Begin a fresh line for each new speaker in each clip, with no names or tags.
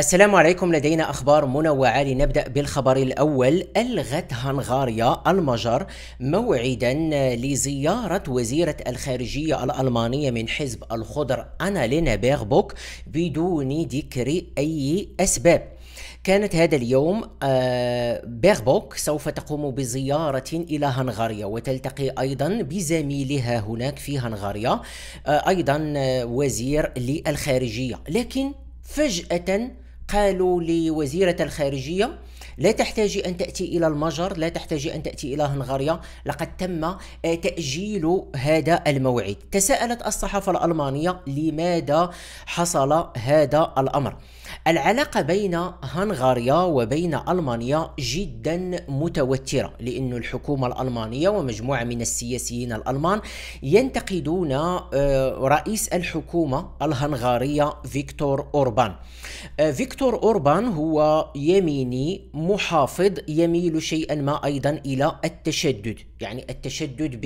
السلام عليكم لدينا أخبار منوعة لنبدأ بالخبر الأول ألغت هنغاريا المجر موعدا لزيارة وزيرة الخارجية الألمانية من حزب الخضر أنا لينا بيربوك بدون ذكر أي أسباب كانت هذا اليوم آه، بيربوك سوف تقوم بزيارة إلى هنغاريا وتلتقي أيضا بزميلها هناك في هنغاريا آه، أيضا آه، وزير للخارجية لكن فجأة قالوا لوزيرة الخارجية لا تحتاج أن تأتي إلى المجر لا تحتاج أن تأتي إلى هنغاريا لقد تم آه، تأجيل هذا الموعد تساءلت الصحافة الألمانية لماذا حصل هذا الأمر العلاقة بين هنغاريا وبين ألمانيا جدا متوترة لأن الحكومة الألمانية ومجموعة من السياسيين الألمان ينتقدون آه، رئيس الحكومة الهنغارية فيكتور أوربان آه، فيكتور فيكتور أوربان هو يميني محافظ يميل شيئا ما أيضا إلى التشدد يعني التشدد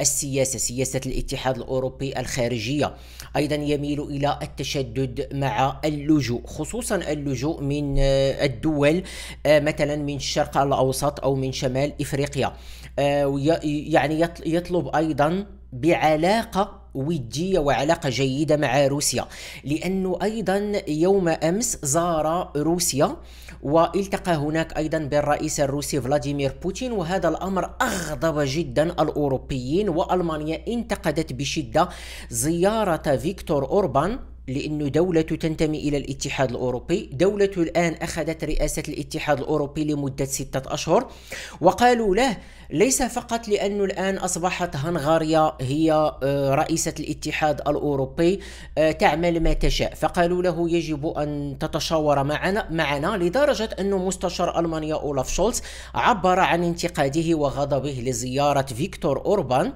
بالسياسة سياسة الاتحاد الأوروبي الخارجية أيضا يميل إلى التشدد مع اللجوء خصوصا اللجوء من آه، الدول آه، مثلا من الشرق الأوسط أو من شمال إفريقيا آه، يعني يطلب أيضا بعلاقة ودية وعلاقة جيدة مع روسيا لأنه أيضا يوم أمس زار روسيا والتقى هناك أيضا بالرئيس الروسي فلاديمير بوتين وهذا الأمر أغضب جدا الأوروبيين وألمانيا انتقدت بشدة زيارة فيكتور أوربان لأن دولة تنتمي إلى الاتحاد الأوروبي دولة الآن أخذت رئاسة الاتحاد الأوروبي لمدة ستة أشهر وقالوا له ليس فقط لأنه الآن أصبحت هنغاريا هي آه، رئيسة الاتحاد الأوروبي آه، تعمل ما تشاء فقالوا له يجب أن تتشاور معنا, معنا لدرجة أن مستشار ألمانيا أولاف شولز عبر عن انتقاده وغضبه لزيارة فيكتور أوربان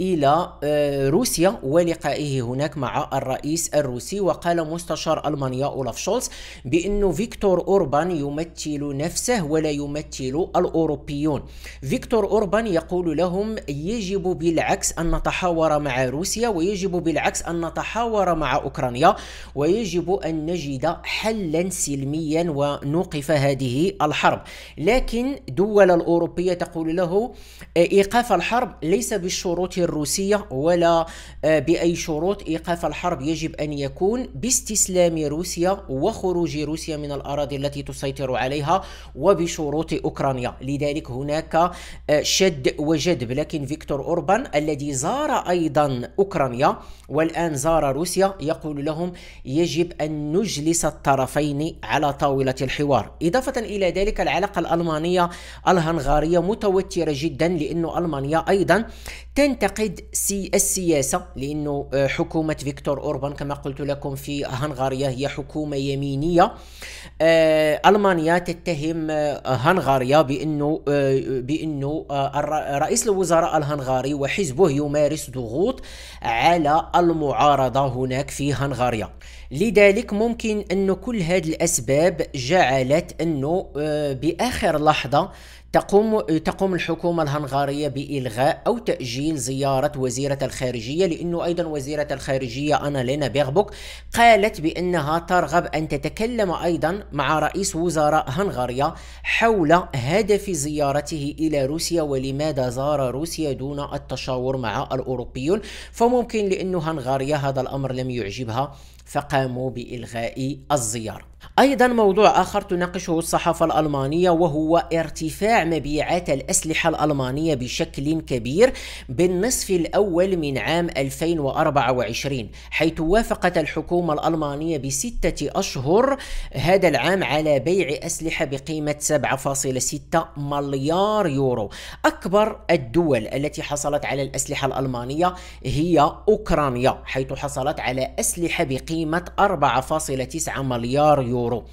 إلى آه، روسيا ولقائه هناك مع الرئيس الروسي الروسي وقال مستشار ألمانيا أولف شولز بأن فيكتور أوربان يمثل نفسه ولا يمثل الأوروبيون فيكتور أوربان يقول لهم يجب بالعكس أن نتحاور مع روسيا ويجب بالعكس أن نتحاور مع أوكرانيا ويجب أن نجد حلا سلميا ونوقف هذه الحرب لكن دول الأوروبية تقول له آه، إيقاف الحرب ليس بالشروط الروسية ولا آه، بأي شروط إيقاف الحرب يجب أن يكون يكون باستسلام روسيا وخروج روسيا من الأراضي التي تسيطر عليها وبشروط أوكرانيا لذلك هناك آه، شد وجذب لكن فيكتور أوربان الذي زار أيضا أوكرانيا والآن زار روسيا يقول لهم يجب أن نجلس الطرفين على طاولة الحوار إضافة إلى ذلك العلاقة الألمانية الهنغارية متوترة جدا لأن ألمانيا أيضا تنتقد سي السياسة لأنه آه، حكومة فيكتور أوربان كما قلت لكم في هنغاريا هي حكومة يمينية آه، ألمانيا تتهم آه، هنغاريا بأنه بأنه رئيس الوزراء الهنغاري وحزبه يمارس ضغوط على المعارضة هناك في هنغاريا لذلك ممكن أن كل هذه الأسباب جعلت أنه بآخر لحظة تقوم تقوم الحكومة الهنغارية بإلغاء أو تأجيل زيارة وزيرة الخارجية لأنه أيضا وزيرة الخارجية أنا لينا بيغبوك قالت بأنها ترغب أن تتكلم أيضا مع رئيس وزراء هنغاريا حول هدف زيارته إلى روسيا ولماذا زار روسيا دون التشاور مع الأوروبيون فممكن لأنه هنغاريا هذا الأمر لم يعجبها فقاموا بإلغاء الزيارة أيضا موضوع آخر تناقشه الصحافة الألمانية وهو ارتفاع مبيعات الأسلحة الألمانية بشكل كبير بالنصف الأول من عام 2024 حيث وافقت الحكومة الألمانية بستة أشهر هذا العام على بيع أسلحة بقيمة 7.6 مليار يورو أكبر الدول التي حصلت على الأسلحة الألمانية هي أوكرانيا حيث حصلت على أسلحة بقيمة بقيمة 4.9 مليار يورو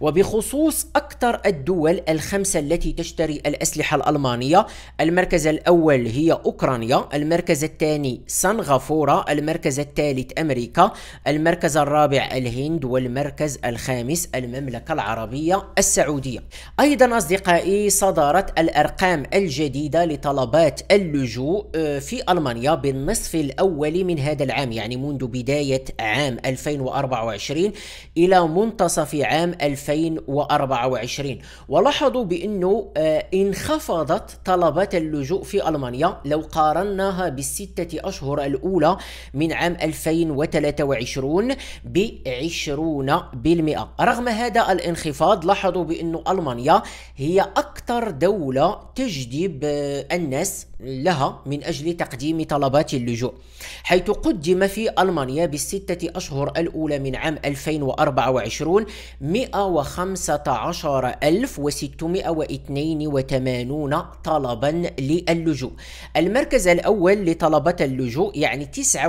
وبخصوص أكثر الدول الخمسة التي تشتري الأسلحة الألمانية المركز الأول هي أوكرانيا المركز الثاني سنغافورة المركز الثالث أمريكا المركز الرابع الهند والمركز الخامس المملكة العربية السعودية أيضا أصدقائي صدرت الأرقام الجديدة لطلبات اللجوء آه، في ألمانيا بالنصف الأول من هذا العام يعني منذ بداية عام 2000 2024 إلى منتصف عام 2024 ولاحظوا بأنه آه، انخفضت طلبات اللجوء في ألمانيا لو قارناها بالستة أشهر الأولى من عام 2023 ب 20% رغم هذا الانخفاض لاحظوا بأن ألمانيا هي أكثر دولة تجذب آه، الناس لها من أجل تقديم طلبات اللجوء حيث قدم في ألمانيا بالستة أشهر الأولى من عام 2024 115682 طلبا للجوء المركز الأول لطلبة اللجوء يعني 29%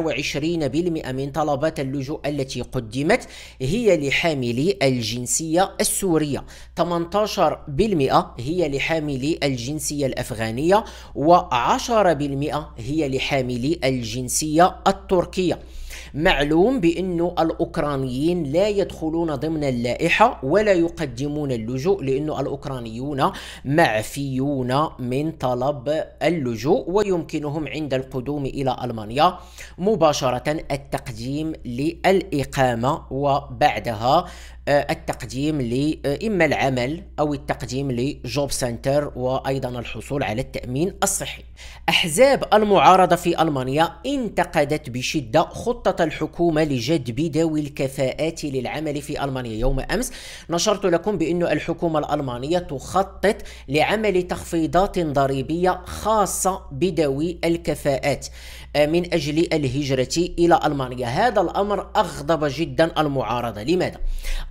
من طلبات اللجوء التي قدمت هي لحاملي الجنسية السورية 18% هي لحاملي الجنسية الأفغانية و10% هي لحاملي الجنسية التركية معلوم بأنه الأوكرانيين لا يدخلون ضمن اللائحة ولا يقدمون اللجوء لأنه الأوكرانيون معفيون من طلب اللجوء ويمكنهم عند القدوم إلى ألمانيا مباشرة التقديم للإقامة وبعدها آه، التقديم لإما آه، العمل أو التقديم لجوب سنتر وأيضا الحصول على التأمين الصحي أحزاب المعارضة في ألمانيا انتقدت بشدة خطة الحكومة لجذب ذوي الكفاءات للعمل في ألمانيا يوم أمس نشرت لكم بأن الحكومة الألمانية تخطط لعمل تخفيضات ضريبية خاصة بذوي الكفاءات آه، من أجل الهجرة إلى ألمانيا هذا الأمر أغضب جدا المعارضة لماذا؟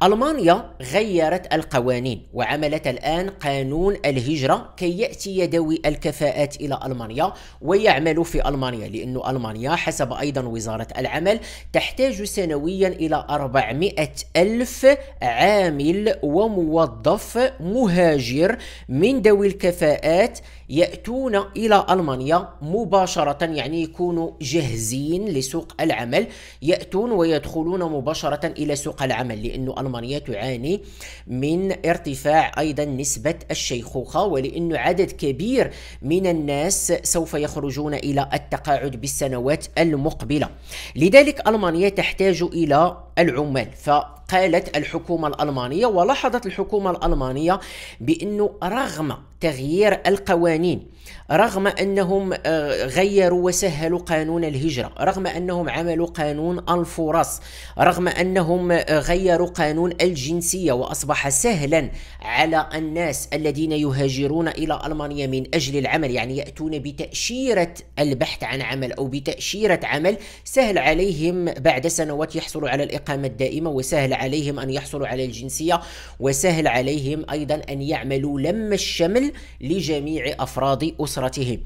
ألمانيا غيرت القوانين وعملت الآن قانون الهجرة كي يأتي يدوي الكفاءات إلى ألمانيا ويعمل في ألمانيا لأن ألمانيا حسب أيضا وزارة العمل تحتاج سنويا إلى 400 ألف عامل وموظف مهاجر من ذوي الكفاءات يأتون إلى ألمانيا مباشرة يعني يكونوا جاهزين لسوق العمل يأتون ويدخلون مباشرة إلى سوق العمل لأن ألمانيا الألمانية تعاني من ارتفاع أيضا نسبة الشيخوخة ولأن عدد كبير من الناس سوف يخرجون إلى التقاعد بالسنوات المقبلة لذلك ألمانيا تحتاج إلى العمال فقالت الحكومة الألمانية ولاحظت الحكومة الألمانية بأنه رغم تغيير القوانين رغم أنهم آه، غيروا وسهلوا قانون الهجرة رغم أنهم عملوا قانون الفرص رغم أنهم آه، غيروا قانون الجنسية وأصبح سهلا على الناس الذين يهاجرون إلى ألمانيا من أجل العمل يعني يأتون بتأشيرة البحث عن عمل أو بتأشيرة عمل سهل عليهم بعد سنوات يحصلوا على الإقامة الإقامة الدائمة وسهل عليهم أن يحصلوا على الجنسية وسهل عليهم أيضا أن يعملوا لم الشمل لجميع أفراد أسرتهم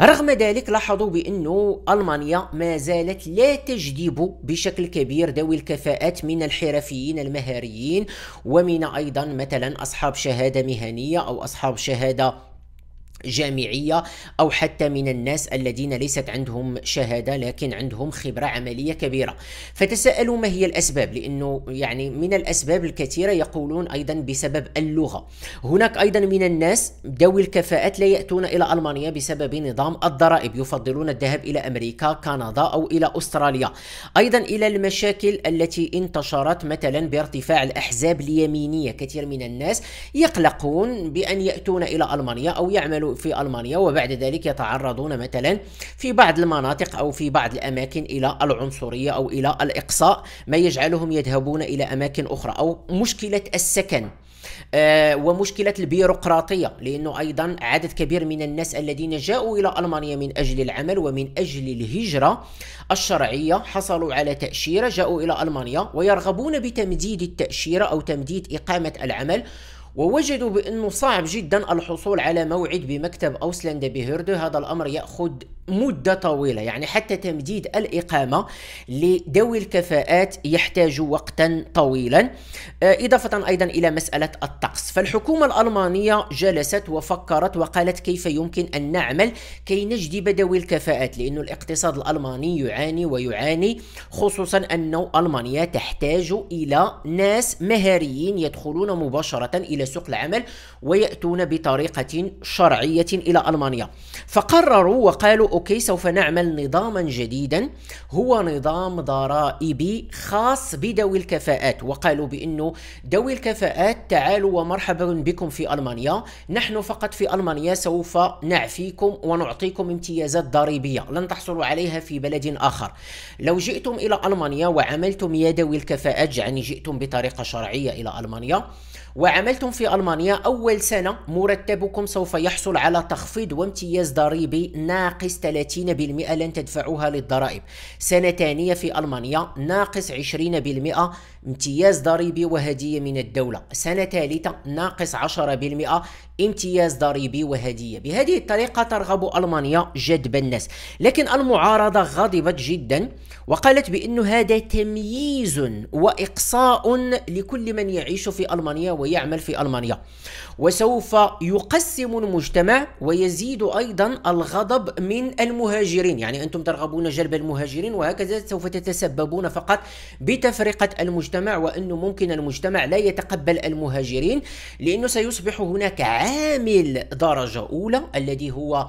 رغم ذلك لاحظوا بأنه ألمانيا ما زالت لا تجذب بشكل كبير ذوي الكفاءات من الحرفيين المهاريين ومن أيضا مثلا أصحاب شهادة مهنية أو أصحاب شهادة جامعيه او حتى من الناس الذين ليست عندهم شهاده لكن عندهم خبره عمليه كبيره فتساءلوا ما هي الاسباب لانه يعني من الاسباب الكثيره يقولون ايضا بسبب اللغه هناك ايضا من الناس ذوي الكفاءات لا ياتون الى المانيا بسبب نظام الضرائب يفضلون الذهاب الى امريكا كندا او الى استراليا ايضا الى المشاكل التي انتشرت مثلا بارتفاع الاحزاب اليمينيه كثير من الناس يقلقون بان ياتون الى المانيا او يعملون في ألمانيا وبعد ذلك يتعرضون مثلا في بعض المناطق أو في بعض الأماكن إلى العنصرية أو إلى الإقصاء ما يجعلهم يذهبون إلى أماكن أخرى أو مشكلة السكن آه ومشكله البيروقراطيه لانه ايضا عدد كبير من الناس الذين جاءوا الى المانيا من اجل العمل ومن اجل الهجره الشرعيه حصلوا على تاشيره جاءوا الى المانيا ويرغبون بتمديد التاشيره او تمديد اقامه العمل ووجدوا بأنه صعب جدا الحصول على موعد بمكتب أوسلاند بهيردو هذا الأمر يأخذ مدة طويلة يعني حتى تمديد الإقامة لذوي الكفاءات يحتاج وقتا طويلا آه، إضافة أيضا إلى مسألة الطقس فالحكومة الألمانية جلست وفكرت وقالت كيف يمكن أن نعمل كي نجذب ذوي الكفاءات لأن الاقتصاد الألماني يعاني ويعاني خصوصا أن ألمانيا تحتاج إلى ناس مهاريين يدخلون مباشرة إلى سوق العمل ويأتون بطريقة شرعية إلى ألمانيا فقرروا وقالوا اوكي سوف نعمل نظاما جديدا هو نظام ضرائبي خاص بذوي الكفاءات وقالوا بانه ذوي الكفاءات تعالوا ومرحبا بكم في المانيا نحن فقط في المانيا سوف نعفيكم ونعطيكم امتيازات ضريبيه لن تحصلوا عليها في بلد اخر لو جئتم الى المانيا وعملتم يا ذوي الكفاءات يعني جئتم بطريقه شرعيه الى المانيا وعملتم في ألمانيا أول سنة مرتبكم سوف يحصل على تخفيض وامتياز ضريبي ناقص 30% لن تدفعوها للضرائب سنة ثانية في ألمانيا ناقص 20% امتياز ضريبي وهدية من الدولة سنة ثالثة ناقص 10% امتياز ضريبي وهدية بهذه الطريقة ترغب ألمانيا جذب الناس لكن المعارضة غضبت جدا وقالت بأن هذا تمييز وإقصاء لكل من يعيش في ألمانيا ويعمل في ألمانيا وسوف يقسم المجتمع ويزيد أيضا الغضب من المهاجرين يعني أنتم ترغبون جلب المهاجرين وهكذا سوف تتسببون فقط بتفرقة المجتمع المجتمع وأنه ممكن المجتمع لا يتقبل المهاجرين لأنه سيصبح هناك عامل درجة أولى الذي هو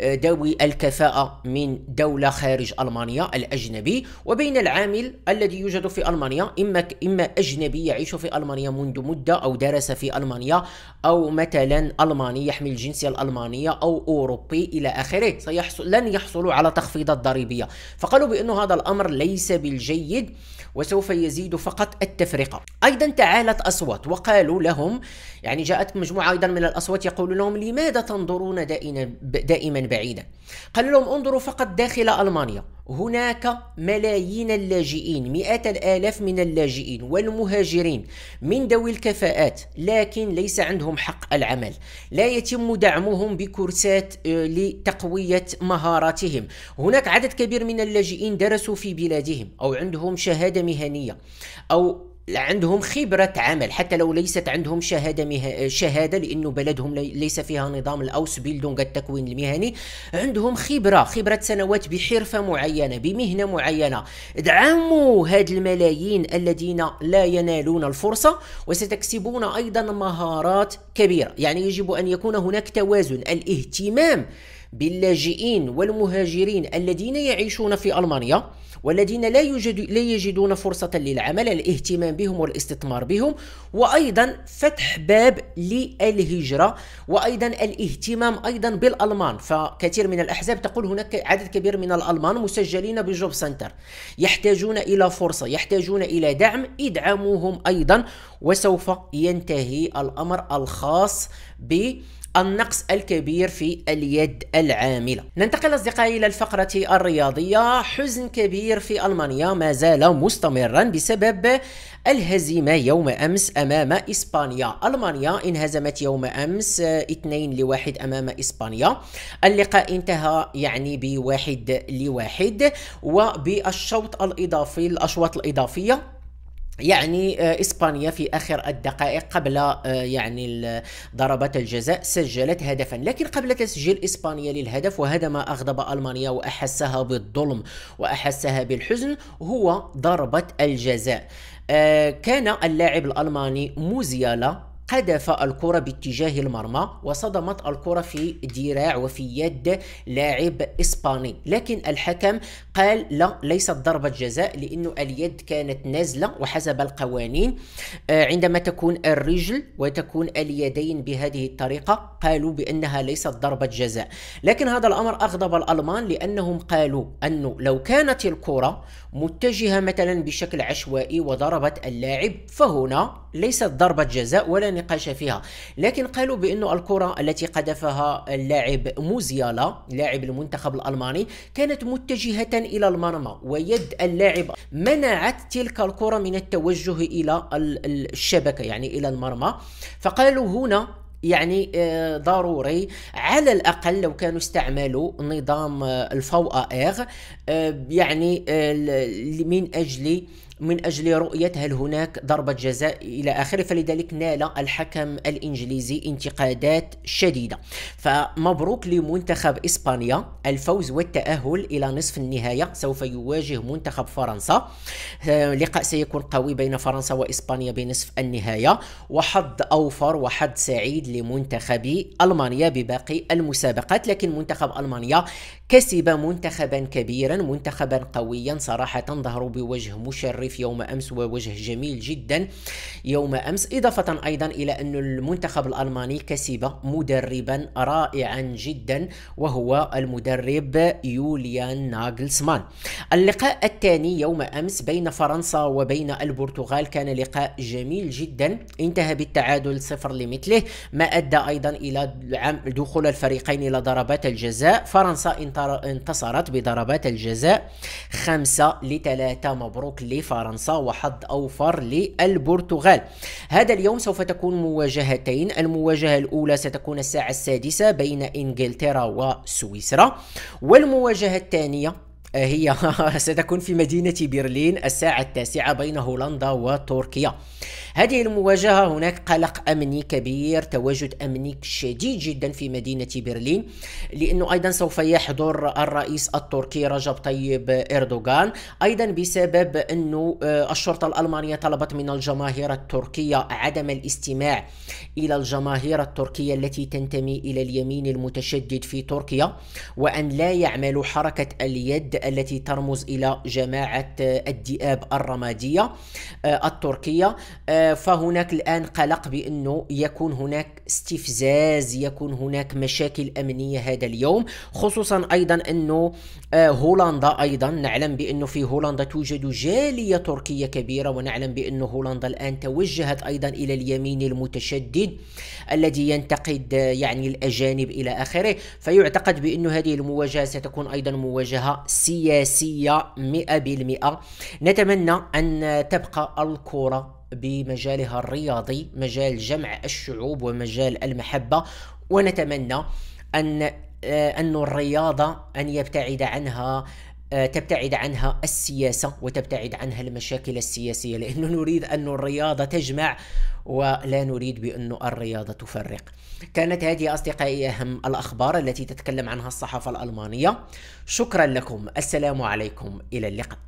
آه، ذوي الكفاءة من دولة خارج ألمانيا الأجنبي وبين العامل الذي يوجد في ألمانيا إما إما أجنبي يعيش في ألمانيا منذ مدة أو درس في ألمانيا أو مثلا ألماني يحمل الجنسية الألمانية أو أوروبي إلى آخره سيحصل لن يحصلوا على تخفيضات ضريبية فقالوا بأن هذا الأمر ليس بالجيد وسوف يزيد فقط التفرقة أيضا تعالت أصوات وقالوا لهم يعني جاءت مجموعة أيضا من الأصوات يقول لهم لماذا تنظرون دائما بعيدا قالوا لهم انظروا فقط داخل ألمانيا هناك ملايين اللاجئين مئات الآلاف من اللاجئين والمهاجرين من ذوي الكفاءات لكن ليس عندهم حق العمل لا يتم دعمهم بكورسات آه، لتقوية مهاراتهم هناك عدد كبير من اللاجئين درسوا في بلادهم أو عندهم شهادة مهنية أو عندهم خبرة عمل حتى لو ليست عندهم شهادة مه... شهادة لأنه بلدهم ليس فيها نظام الأوس بيلدونغ التكوين المهني عندهم خبرة خبرة سنوات بحرفة معينة بمهنة معينة ادعموا هاد الملايين الذين لا ينالون الفرصة وستكسبون أيضا مهارات كبيرة يعني يجب أن يكون هناك توازن الاهتمام باللاجئين والمهاجرين الذين يعيشون في ألمانيا والذين لا يوجد لا يجدون فرصة للعمل الاهتمام بهم والاستثمار بهم وأيضا فتح باب للهجرة وأيضا الاهتمام أيضا بالألمان فكثير من الأحزاب تقول هناك عدد كبير من الألمان مسجلين بجوب سنتر يحتاجون إلى فرصة يحتاجون إلى دعم ادعموهم أيضا وسوف ينتهي الأمر الخاص ب النقص الكبير في اليد العامله ننتقل اصدقائي الى الفقره الرياضيه حزن كبير في المانيا ما زال مستمرا بسبب الهزيمه يوم امس امام اسبانيا المانيا انهزمت يوم امس 2 لواحد امام اسبانيا اللقاء انتهى يعني بواحد لواحد وبالشوط الاضافي الاشواط الاضافيه يعني آه، اسبانيا في اخر الدقائق قبل آه، يعني ضربات الجزاء سجلت هدفا لكن قبل تسجيل اسبانيا للهدف وهذا ما اغضب المانيا واحسها بالظلم واحسها بالحزن هو ضربه الجزاء آه، كان اللاعب الالماني موزيالا قذف الكرة باتجاه المرمى وصدمت الكرة في ذراع وفي يد لاعب إسباني لكن الحكم قال لا ليست ضربة جزاء لأن اليد كانت نازلة وحسب القوانين آه، عندما تكون الرجل وتكون اليدين بهذه الطريقة قالوا بأنها ليست ضربة جزاء لكن هذا الأمر أغضب الألمان لأنهم قالوا أنه لو كانت الكرة متجهة مثلا بشكل عشوائي وضربت اللاعب فهنا ليست ضربة جزاء ولا نقاش فيها لكن قالوا بأن الكرة التي قذفها اللاعب موزيالا لاعب المنتخب الألماني كانت متجهة إلى المرمى ويد اللاعب منعت تلك الكرة من التوجه إلى الشبكة يعني إلى المرمى فقالوا هنا يعني آه، ضروري على الاقل لو كانوا استعملوا نظام آه، الفو ار آه، يعني من اجل من أجل رؤية هل هناك ضربة جزاء إلى آخره فلذلك نال الحكم الإنجليزي انتقادات شديدة فمبروك لمنتخب إسبانيا الفوز والتأهل إلى نصف النهاية سوف يواجه منتخب فرنسا آه، لقاء سيكون قوي بين فرنسا وإسبانيا بنصف النهاية وحظ أوفر وحظ سعيد لمنتخب ألمانيا بباقي المسابقات لكن منتخب ألمانيا كسب منتخبا كبيرا منتخبا قويا صراحة ظهر بوجه مشرف يوم أمس ووجه جميل جدا يوم أمس إضافة أيضا إلى أن المنتخب الألماني كسب مدربا رائعا جدا وهو المدرب يوليان ناغلسمان اللقاء الثاني يوم أمس بين فرنسا وبين البرتغال كان لقاء جميل جدا انتهى بالتعادل صفر لمثله ما أدى أيضا إلى دخول الفريقين إلى ضربات الجزاء فرنسا انت انتصرت بضربات الجزاء خمسة لثلاثة مبروك لفرنسا وحظ أوفر للبرتغال هذا اليوم سوف تكون مواجهتين المواجهة الأولى ستكون الساعة السادسة بين إنجلترا وسويسرا والمواجهة الثانية هي ستكون في مدينة برلين الساعة التاسعة بين هولندا وتركيا هذه المواجهة هناك قلق أمني كبير تواجد أمني شديد جدا في مدينة برلين لأنه أيضا سوف يحضر الرئيس التركي رجب طيب إردوغان أيضا بسبب أنه آه، الشرطة الألمانية طلبت من الجماهير التركية عدم الاستماع إلى الجماهير التركية التي تنتمي إلى اليمين المتشدد في تركيا وأن لا يعملوا حركة اليد التي ترمز إلى جماعة آه، الذئاب الرمادية آه، التركية فهناك الآن قلق بأنه يكون هناك استفزاز يكون هناك مشاكل أمنية هذا اليوم خصوصا أيضا أنه آه، هولندا أيضا نعلم بأنه في هولندا توجد جالية تركية كبيرة ونعلم بأن هولندا الآن توجهت أيضا إلى اليمين المتشدد الذي ينتقد آه، يعني الأجانب إلى آخره فيعتقد بانه هذه المواجهة ستكون أيضا مواجهة سياسية 100% نتمنى أن تبقى الكرة بمجالها الرياضي مجال جمع الشعوب ومجال المحبة ونتمنى أن آه، أن الرياضة أن يبتعد عنها آه، تبتعد عنها السياسة وتبتعد عنها المشاكل السياسية لأنه نريد أن الرياضة تجمع ولا نريد بأن الرياضة تفرق كانت هذه أصدقائي أهم الأخبار التي تتكلم عنها الصحافة الألمانية شكرا لكم السلام عليكم إلى اللقاء